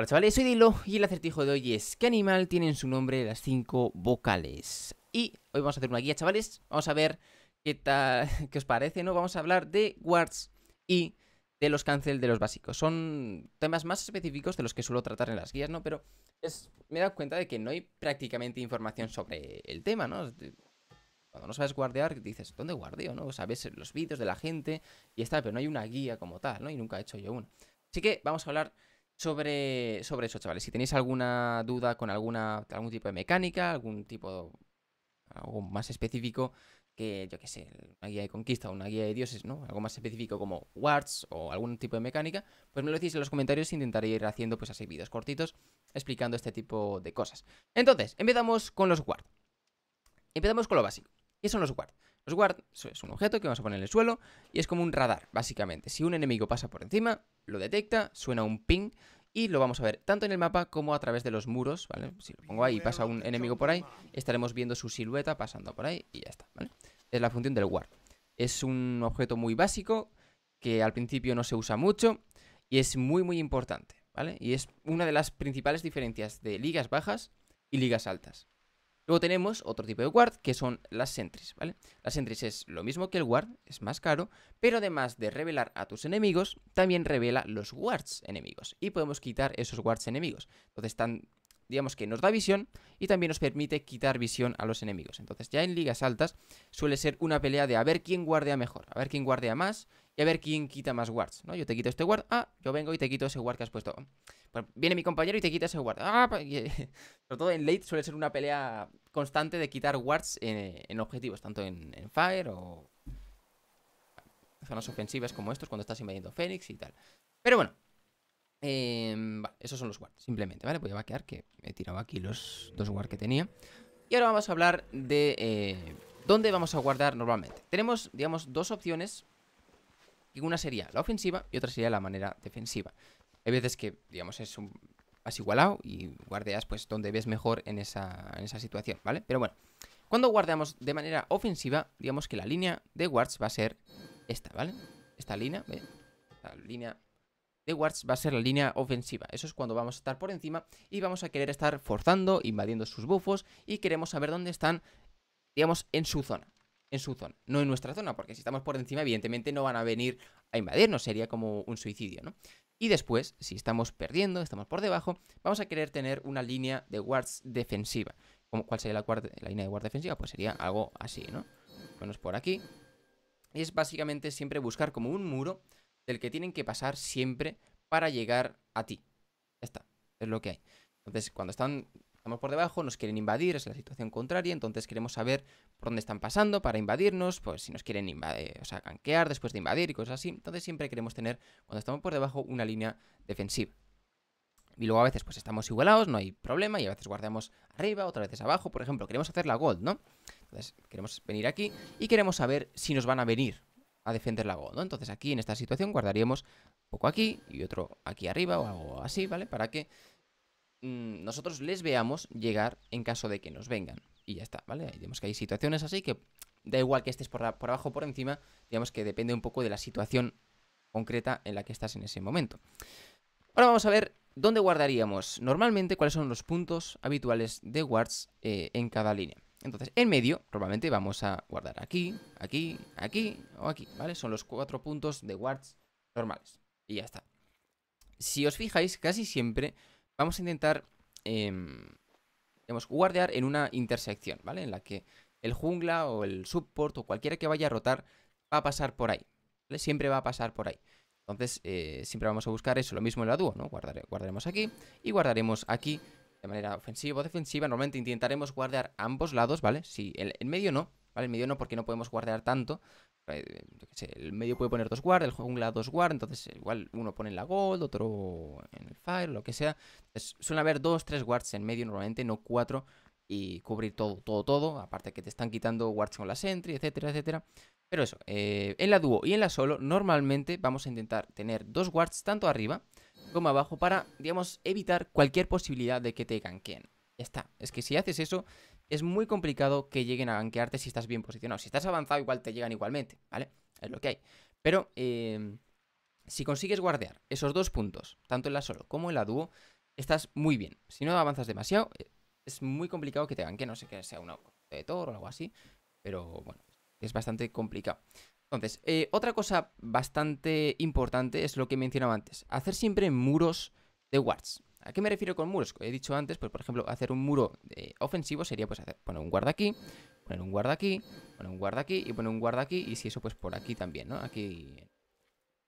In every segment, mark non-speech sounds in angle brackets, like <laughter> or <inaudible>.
Hola chavales, soy Dilo y el acertijo de hoy es ¿Qué animal tiene en su nombre las cinco vocales? Y hoy vamos a hacer una guía, chavales. Vamos a ver qué tal, <laughs> qué os parece, ¿no? Vamos a hablar de Guards y de los cancel de los básicos. Son temas más específicos de los que suelo tratar en las guías, ¿no? Pero me he dado cuenta de que no hay prácticamente información sobre el tema, ¿no? Cuando no sabes guardear, dices, ¿dónde guardeo? ¿no? sabes los vídeos de la gente y está, pero no hay una guía como tal, ¿no? Y nunca he hecho yo una. Así que vamos a hablar sobre, sobre eso, chavales. Si tenéis alguna duda con alguna, algún tipo de mecánica, algún tipo algo más específico que, yo qué sé, una guía de conquista o una guía de dioses, ¿no? Algo más específico como wards o algún tipo de mecánica, pues me lo decís en los comentarios e intentaré ir haciendo pues así vídeos cortitos explicando este tipo de cosas. Entonces, empezamos con los wards. Empezamos con lo básico. ¿Qué son los wards? Los guard es un objeto que vamos a poner en el suelo y es como un radar, básicamente. Si un enemigo pasa por encima, lo detecta, suena un ping y lo vamos a ver tanto en el mapa como a través de los muros, ¿vale? Si lo pongo ahí y pasa un enemigo por ahí, estaremos viendo su silueta pasando por ahí y ya está, Es la función del guard. Es un objeto muy básico que al principio no se usa mucho y es muy muy importante, ¿vale? Y es una de las principales diferencias de ligas bajas y ligas altas. Luego tenemos otro tipo de guard, que son las sentries, ¿vale? Las sentries es lo mismo que el guard, es más caro, pero además de revelar a tus enemigos, también revela los guards enemigos. Y podemos quitar esos guards enemigos. Entonces están digamos que nos da visión y también nos permite quitar visión a los enemigos. Entonces ya en ligas altas suele ser una pelea de a ver quién guardea mejor, a ver quién guardea más y a ver quién quita más guards. ¿no? Yo te quito este guard, ah, yo vengo y te quito ese guard que has puesto. Pues viene mi compañero y te quita ese guard. Ah, <laughs> sobre todo en late suele ser una pelea constante de quitar wards en, objetivos, tanto en, fire o zonas ofensivas como estos cuando estás invadiendo Fénix y tal. Pero bueno, em, esos son los wards, simplemente, ¿vale? Voy a vaquear que he tirado aquí los dos wards que tenía. Y ahora vamos a hablar de eh, dónde vamos a guardar normalmente. Tenemos, digamos, dos opciones. Y una sería la ofensiva y otra sería la manera defensiva. Hay veces que, digamos, es un, igualado y guardeas pues donde ves mejor en esa, en esa situación, ¿vale? Pero bueno, cuando guardamos de manera ofensiva, digamos que la línea de guards va a ser esta, ¿vale? Esta línea, ¿ves? La línea de guards va a ser la línea ofensiva. Eso es cuando vamos a estar por encima y vamos a querer estar forzando, invadiendo sus buffos y queremos saber dónde están, digamos, en su zona. En su zona, no en nuestra zona, porque si estamos por encima, evidentemente no van a venir a invadirnos, sería como un suicidio, ¿no? Y después, si estamos perdiendo, estamos por debajo, vamos a querer tener una línea de wards defensiva. ¿Cuál sería la, línea de guard defensiva? Pues sería algo así, ¿no? Menos por aquí. Y es básicamente siempre buscar como un muro del que tienen que pasar siempre para llegar a ti. Ya está, es lo que hay. Entonces, cuando están por debajo, nos quieren invadir, es la situación contraria, entonces queremos saber por dónde están pasando para invadirnos, pues si nos quieren invadir, eh, o sea, después de invadir y cosas así. Entonces siempre queremos tener, cuando estamos por debajo, una línea defensiva. Y luego a veces pues estamos igualados, no hay problema, y a veces guardamos arriba, otras veces abajo, por ejemplo, queremos hacer la gold, ¿no? Entonces queremos venir aquí y queremos saber si nos van a venir a defender la gold, ¿no? Entonces aquí en esta situación guardaríamos un poco aquí y otro aquí arriba o algo así, ¿vale? Para que Mm, nosotros les veamos llegar en caso de que nos vengan. Y ya está, ¿vale? Digamos que hay situaciones así que da igual que estés por, abajo o por encima, digamos que depende un poco de la situación concreta en la que estás en ese momento. Ahora vamos a ver dónde guardaríamos normalmente cuáles son los puntos habituales de wards eh, en cada línea. Entonces, en medio, probablemente vamos a guardar aquí, aquí, aquí o aquí, ¿vale? Son los cuatro puntos de wards normales. Y ya está. Si os fijáis, casi siempre Vamos a intentar, eh, guardear en una intersección, ¿vale? En la que el jungla o el support o cualquiera que vaya a rotar va a pasar por ahí, ¿vale? Siempre va a pasar por ahí. Entonces, eh, siempre vamos a buscar eso, lo mismo en la dúo, ¿no? guardaremos aquí y guardaremos aquí de manera ofensiva o defensiva. Normalmente intentaremos guardar ambos lados, ¿vale? Si en el medio no, ¿vale? El medio no, porque no podemos guardar tanto. Eh, el medio puede poner dos guard, el juego un lado dos guard, entonces eh, igual uno pone en la gold, otro en el fire, lo que sea. Entonces, suelen haber dos, tres guards en medio normalmente, no cuatro, y cubrir todo, todo, todo. Aparte que te están quitando guards con la sentry, etcétera, etcétera. Pero eso, eh, en la dúo y en la solo, normalmente vamos a intentar tener dos guards tanto arriba como abajo para, digamos, evitar cualquier posibilidad de que te ganquen. Ya está. Es que si haces eso, es muy complicado que lleguen a ganquearte si estás bien posicionado. Si estás avanzado, igual te llegan igualmente, ¿vale? Es lo que hay. Pero em, si consigues guardear esos dos puntos, tanto en la solo como en la dúo, estás muy bien. Si no avanzas demasiado, eh, es muy complicado que te ganque. no sé que sea una de toro o algo así, pero bueno, es bastante complicado. Entonces, eh, otra cosa bastante importante es lo que mencionaba antes, hacer siempre muros de wards. ¿A qué me refiero con muros? He dicho antes, pues por ejemplo, hacer un muro eh, ofensivo sería pues poner un guarda aquí, poner un guarda aquí, poner un guarda aquí y poner un guarda aquí y si eso pues por aquí también, ¿no? Aquí...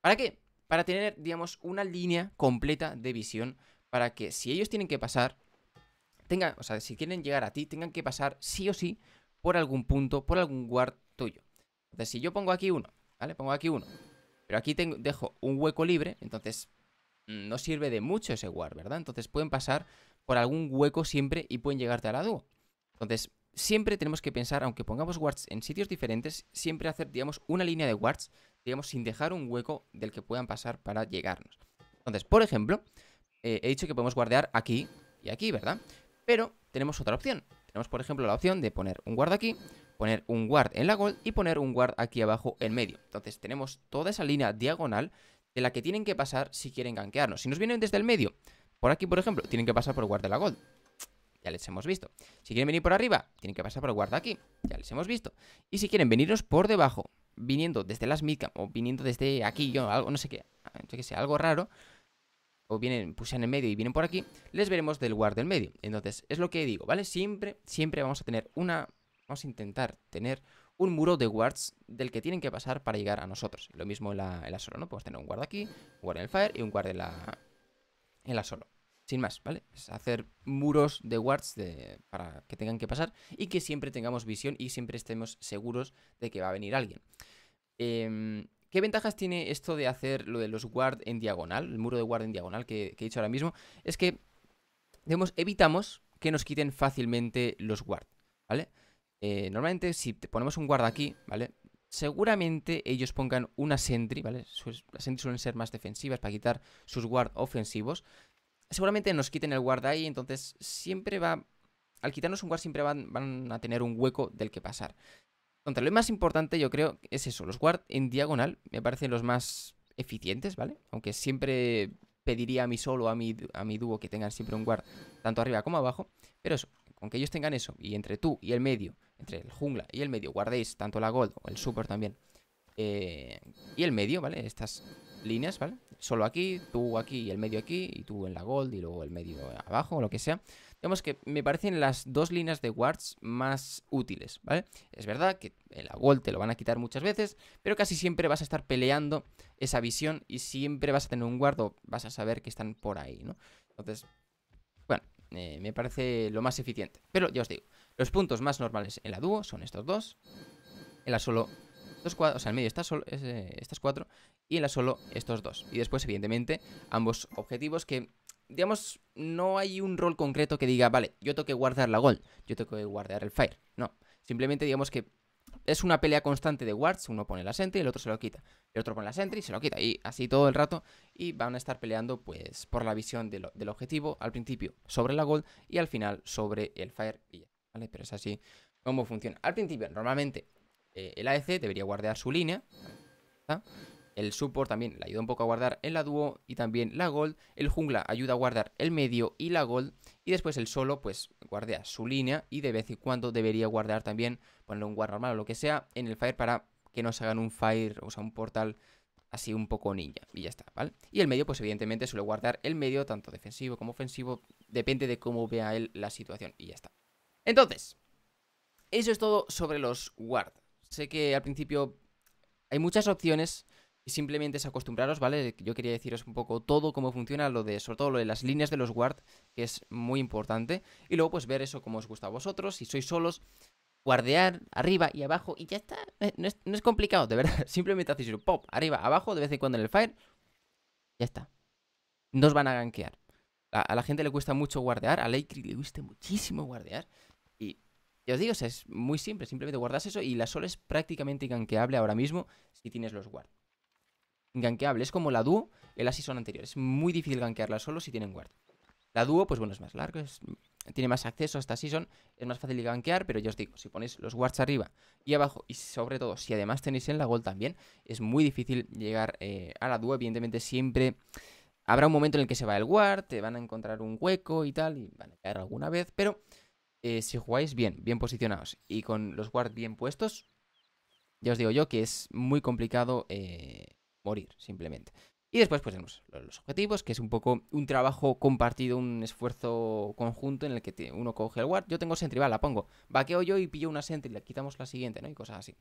¿Para qué? Para tener, digamos, una línea completa de visión para que si ellos tienen que pasar, tengan, o sea, si quieren llegar a ti, tengan que pasar sí o sí por algún punto, por algún guard tuyo. Entonces, si yo pongo aquí uno, ¿vale? Pongo aquí uno, pero aquí tengo, dejo un hueco libre, entonces Mm, no sirve de mucho ese guard, ¿verdad? Entonces pueden pasar por algún hueco siempre y pueden llegarte a la dúo. Entonces, siempre tenemos que pensar, aunque pongamos guards en sitios diferentes, siempre hacer, digamos, una línea de guards digamos, sin dejar un hueco del que puedan pasar para llegarnos. Entonces, por ejemplo, eh, he dicho que podemos guardar aquí y aquí, ¿verdad? Pero tenemos otra opción. Tenemos, por ejemplo, la opción de poner un guard aquí, poner un guard en la gold y poner un guard aquí abajo en medio. Entonces, tenemos toda esa línea diagonal de la que tienen que pasar si quieren gankearnos. Si nos vienen desde el medio, por aquí, por ejemplo, tienen que pasar por guarda la gold. Ya les hemos visto. Si quieren venir por arriba, tienen que pasar por guarda aquí. Ya les hemos visto. Y si quieren venirnos por debajo, viniendo desde las midcam o viniendo desde aquí, yo algo, no sé qué, no sé qué sea, algo raro, o vienen, puse en medio y vienen por aquí, les veremos del guard del medio. Entonces, es lo que digo, ¿vale? Siempre, siempre vamos a tener una... Vamos a intentar tener un muro de guards del que tienen que pasar para llegar a nosotros. Lo mismo en la, en solo, ¿no? Podemos tener un guard aquí, un guard en el fire y un guard en la, en la solo. Sin más, ¿vale? Es hacer muros de wards para que tengan que pasar y que siempre tengamos visión y siempre estemos seguros de que va a venir alguien. Em, ¿Qué ventajas tiene esto de hacer lo de los guard en diagonal, el muro de guard en diagonal que, he dicho ahora mismo? Es que, evitamos que nos quiten fácilmente los guard, ¿vale? Eh, normalmente si ponemos un guard aquí, ¿vale? Seguramente ellos pongan una sentry, ¿vale? las sentry suelen ser más defensivas para quitar sus guard ofensivos. Seguramente nos quiten el guard ahí, entonces siempre va... Al quitarnos un guard siempre van, a tener un hueco del que pasar. Entonces, lo más importante yo creo es eso, los guard en diagonal me parecen los más eficientes, ¿vale? Aunque siempre pediría a mi solo, a mi, a mi dúo que tengan siempre un guard tanto arriba como abajo. Pero eso, con que ellos tengan eso, y entre tú y el medio entre el jungla y el medio, guardéis tanto la gold o el super también. Eh, y el medio, ¿vale? Estas líneas, ¿vale? Solo aquí, tú aquí y el medio aquí, y tú en la gold y luego el medio abajo o lo que sea. Digamos que me parecen las dos líneas de wards más útiles, ¿vale? Es verdad que la gold te lo van a quitar muchas veces, pero casi siempre vas a estar peleando esa visión y siempre vas a tener un guardo, vas a saber que están por ahí, ¿no? Entonces, bueno, eh, me parece lo más eficiente. Pero ya os digo, los puntos más normales en la dúo son estos dos. En la solo, dos cuadros, o sea, en medio está solo, eh, estas cuatro. Y en la solo, estos dos. Y después, evidentemente, ambos objetivos que, digamos, no hay un rol concreto que diga, vale, yo tengo que guardar la gold, yo tengo que guardar el fire. No, simplemente digamos que es una pelea constante de wards, uno pone la sentry y el otro se lo quita. El otro pone la sentry y se lo quita. Y así todo el rato. Y van a estar peleando pues por la visión del objetivo al principio sobre la gold y al final sobre el fire. Y pero es así como funciona. Al principio, normalmente, eh, el ADC e debería guardar su línea. El support también le ayuda un poco a guardar en la dúo y también la gold. El jungla ayuda a guardar el medio y la gold. Y después el solo, pues, guardea su línea y de vez en cuando debería guardar también, ponerle un guard normal o lo que sea, en el fire para que no se hagan un fire, o sea, un portal así un poco ninja. Y ya está, ¿vale? Y el medio, pues evidentemente suele guardar el medio, tanto defensivo como ofensivo, depende de cómo vea él la situación. Y ya está. Entonces, eso es todo sobre los ward. Sé que al principio hay muchas opciones y simplemente es acostumbraros, ¿vale? Yo quería deciros un poco todo cómo funciona lo de, sobre todo lo de las líneas de los guard, que es muy importante. Y luego pues ver eso como os gusta a vosotros, si sois solos, guardear arriba y abajo y ya está. Eh, no es, complicado, de verdad. <laughs> Simplemente hacéis pop, arriba, abajo, de vez en cuando en el fire. Ya está. No os van a ganquear. A, la gente le cuesta mucho guardear, a Lakey le gusta muchísimo guardear. Ya os digo, es muy simple, simplemente guardas eso y la Sol es prácticamente ganqueable ahora mismo si tienes los guard. Inganqueable, es como la Duo en la season anterior, es muy difícil ganquearla solo si tienen guard. La Duo, pues bueno, es más larga, tiene más acceso a esta season, es más fácil de ganquear, pero ya os digo, si ponéis los guards arriba y abajo, y sobre todo si además tenéis en la Gold también, es muy difícil llegar eh, a la Duo, evidentemente siempre habrá un momento en el que se va el guard, te van a encontrar un hueco y tal, y van a caer alguna vez, pero eh, si jugáis bien, bien posicionados y con los guards bien puestos, ya os digo yo que es muy complicado eh, morir, simplemente. Y después pues tenemos los objetivos, que es un poco un trabajo compartido, un esfuerzo conjunto en el que uno coge el guard. Yo tengo sentry, la pongo. Vaqueo yo y pillo una sentry, le quitamos la siguiente, ¿no? Y cosas así.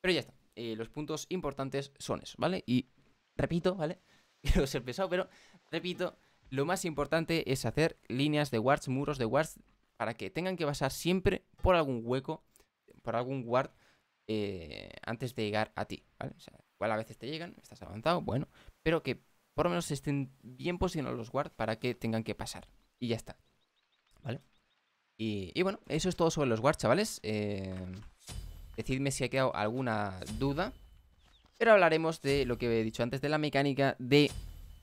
Pero ya está. Eh, los puntos importantes son eso, ¿vale? Y repito, ¿vale? Quiero <laughs> ser pesado, pero repito, lo más importante es hacer líneas de wards, muros de wards para que tengan que pasar siempre por algún hueco, por algún guard eh, antes de llegar a ti, igual a veces te llegan, estás avanzado, bueno, pero que por lo menos estén bien posicionados los guards para que tengan que pasar. Y ya está, ¿vale? Y, bueno, eso es todo sobre los guard, chavales. Eh, decidme si ha quedado alguna duda. Pero hablaremos de lo que he dicho antes, de la mecánica de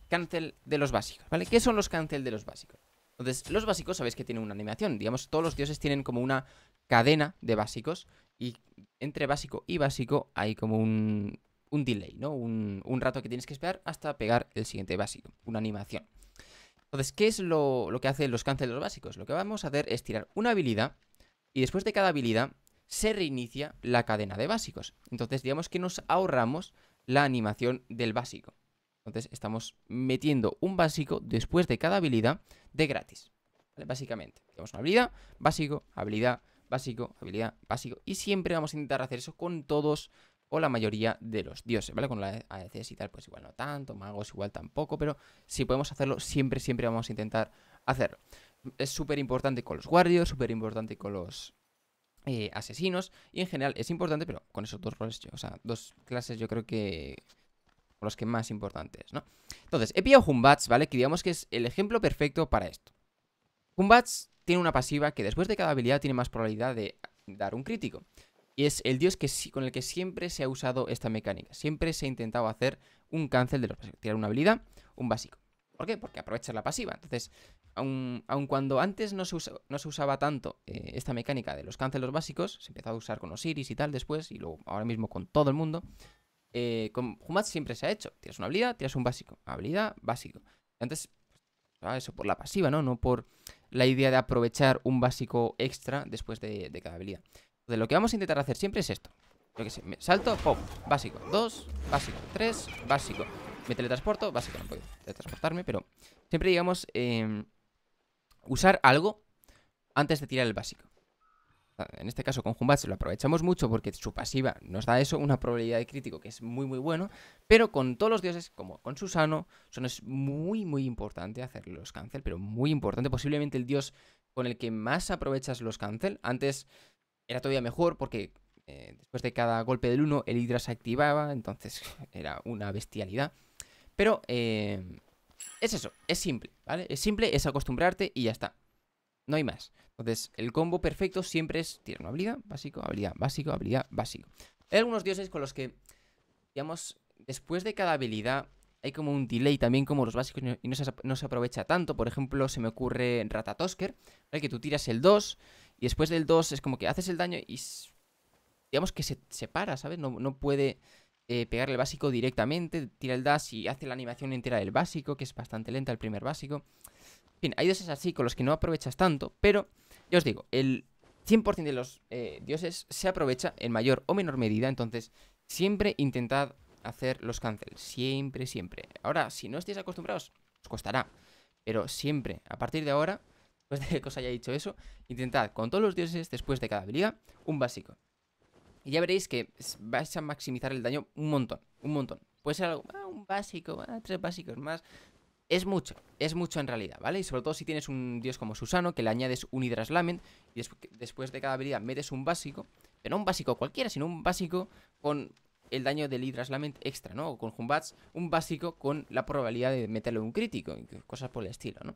cancel de los básicos, ¿vale? ¿Qué son los cancel de los básicos? Entonces, los básicos sabéis que tienen una animación. Digamos, todos los dioses tienen como una cadena de básicos y entre básico y básico hay como un, delay, ¿no? Un, rato que tienes que esperar hasta pegar el siguiente básico, una animación. Entonces, ¿qué es lo, que hacen los cancel de los básicos? Lo que vamos a hacer es tirar una habilidad y después de cada habilidad se reinicia la cadena de básicos. Entonces, digamos que nos ahorramos la animación del básico. Entonces estamos metiendo un básico después de cada habilidad de gratis. Básicamente, tenemos una habilidad, básico, habilidad, básico, habilidad, básico. Y siempre vamos a intentar hacer eso con todos o la mayoría de los dioses, ¿vale? Con la ADCs y tal, pues igual no tanto, magos igual tampoco, pero si podemos hacerlo, siempre, siempre vamos a intentar hacerlo. Es súper importante con los guardios, súper importante con los eh, asesinos, y en general es importante, pero con esos dos roles, o sea, dos clases yo creo que los que más importantes, ¿no? Entonces, he pillado Humbats, ¿vale? Que digamos que es el ejemplo perfecto para esto. Humbats tiene una pasiva que después de cada habilidad tiene más probabilidad de dar un crítico. Y es el dios que con el que siempre se ha usado esta mecánica. Siempre se ha intentado hacer un cancel de los básicos. Tirar una habilidad, un básico. ¿Por qué? Porque aprovecha la pasiva. Entonces, aun, cuando antes no se, no se usaba tanto eh, esta mecánica de los los básicos, se empezó a usar con Osiris y tal después, y luego ahora mismo con todo el mundo, eh, con Humat siempre se ha hecho. Tienes una habilidad, tienes un básico. Habilidad, básico. Antes, ah, eso por la pasiva, ¿no? No por la idea de aprovechar un básico extra después de, cada habilidad. De lo que vamos a intentar hacer siempre es esto. salto, pop, básico, dos, básico, tres, básico. Me teletransporto, básico, no puedo teletransportarme, pero siempre digamos em, usar algo antes de tirar el básico en este caso con se lo aprovechamos mucho porque su pasiva nos da eso, una probabilidad de crítico que es muy muy bueno, pero con todos los dioses, como con Susano, son es muy muy importante hacer los cancel, pero muy importante, posiblemente el dios con el que más aprovechas los cancel, antes era todavía mejor porque eh, después de cada golpe del 1 el Hydra se activaba, entonces <laughs> era una bestialidad, pero eh, es eso, es simple, ¿vale? Es simple, es acostumbrarte y ya está. No hay más. Entonces, el combo perfecto siempre es tirar una habilidad, básico, habilidad, básico, habilidad, básico. Hay algunos dioses con los que, digamos, después de cada habilidad hay como un delay también como los básicos y no se, aprovecha tanto. Por ejemplo, se me ocurre en Ratatosker, que tú tiras el 2 y después del 2 es como que haces el daño y digamos que se, se para, ¿sabes? No, puede eh, pegarle el básico directamente, tira el dash y hace la animación entera del básico, que es bastante lenta el primer básico. En fin, hay dioses así con los que no aprovechas tanto, pero yo os digo, el 100% de los eh, dioses se aprovecha en mayor o menor medida, entonces siempre intentad hacer los cancels, siempre, siempre. Ahora, si no estáis acostumbrados, os costará, pero siempre, a partir de ahora, después de que os haya dicho eso, intentad con todos los dioses, después de cada habilidad, un básico. Y ya veréis que vais a maximizar el daño un montón, un montón. Puede ser algo, ah, un básico, ah, tres básicos más, es mucho, es mucho en realidad, ¿vale? Y sobre todo si tienes un dios como Susano, que le añades un Hydras Lament, y después de cada habilidad metes un básico, pero no un básico cualquiera, sino un básico con el daño del Hydras Lament extra, ¿no? O con Humbats, un básico con la probabilidad de meterle un crítico, y cosas por el estilo, ¿no?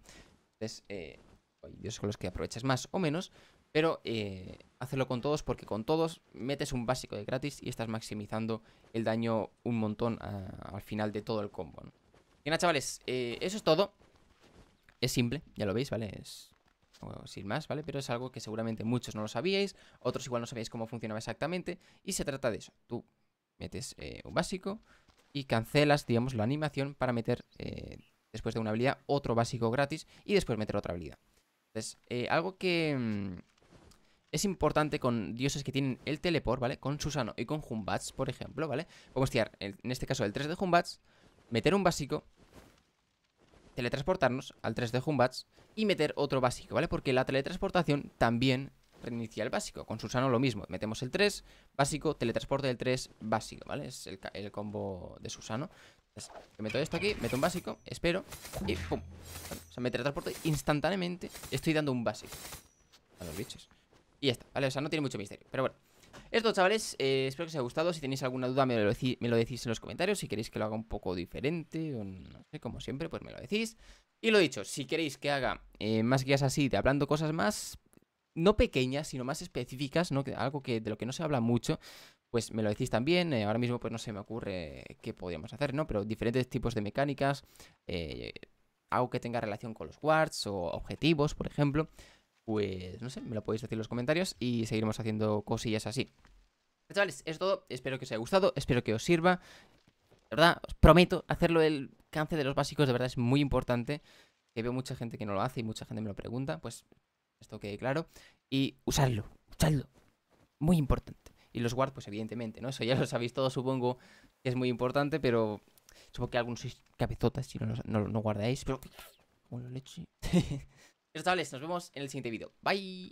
Entonces, eh, con los que aprovechas más o menos, pero eh, hacerlo con todos porque con todos metes un básico de gratis y estás maximizando el daño un montón ah, al final de todo el combo. ¿no? Y nada, chavales, eh, eso es todo. Es simple, ya lo veis, ¿vale? Es sin más, ¿vale? Pero es algo que seguramente muchos no lo sabíais, otros igual no sabíais cómo funcionaba exactamente, y se trata de eso. Tú metes eh, un básico y cancelas, digamos, la animación para meter eh, después de una habilidad otro básico gratis y después meter otra habilidad. Entonces, algo que mm, es importante con dioses que tienen el teleport, ¿vale? Con Susano y con Humbats, por ejemplo, ¿vale? Podemos tirar, en este caso, el 3 de Humbats meter un básico teletransportarnos al 3 de Humbats y meter otro básico, ¿vale? Porque la teletransportación también reinicia el básico. Con Susano lo mismo. Metemos el 3 básico, teletransporte del 3 básico, ¿vale? Es el, combo de Susano. Entonces, meto esto aquí, meto un básico, espero y ¡pum! o sea, me teletransporto instantáneamente. Estoy dando un básico a los bichos. Y ya está, ¿vale? O sea, no tiene mucho misterio. Pero bueno. Esto, chavales, eh, espero que os haya gustado. Si tenéis alguna duda, me lo, decís en los comentarios. Si queréis que lo haga un poco diferente, no sé, como siempre, pues me lo decís. Y lo dicho, si queréis que haga eh, más guías así, de hablando cosas más, no pequeñas, sino más específicas, ¿no? algo que, de lo que no se habla mucho, pues me lo decís también. Eh, ahora mismo, pues no se me ocurre qué podríamos hacer, ¿no? Pero diferentes tipos de mecánicas, algo que tenga relación con los wards o objetivos, por ejemplo pues no sé, me lo podéis decir en los comentarios y seguiremos haciendo cosillas así. Chavales, es todo. Espero que os haya gustado, espero que os sirva. De verdad, os prometo hacerlo el cáncer de los básicos, de verdad es muy importante. Que veo mucha gente que no lo hace y mucha gente me lo pregunta, pues esto quede claro. Y usarlo, usarlo. Muy importante. Y los guard, pues evidentemente, ¿no? Eso ya lo sabéis todos, supongo que es muy importante, pero supongo que algunos sois cabezotas si no, no, guardáis. Pero... leche. <laughs> Eso chavales, nos vemos en el siguiente vídeo. Bye.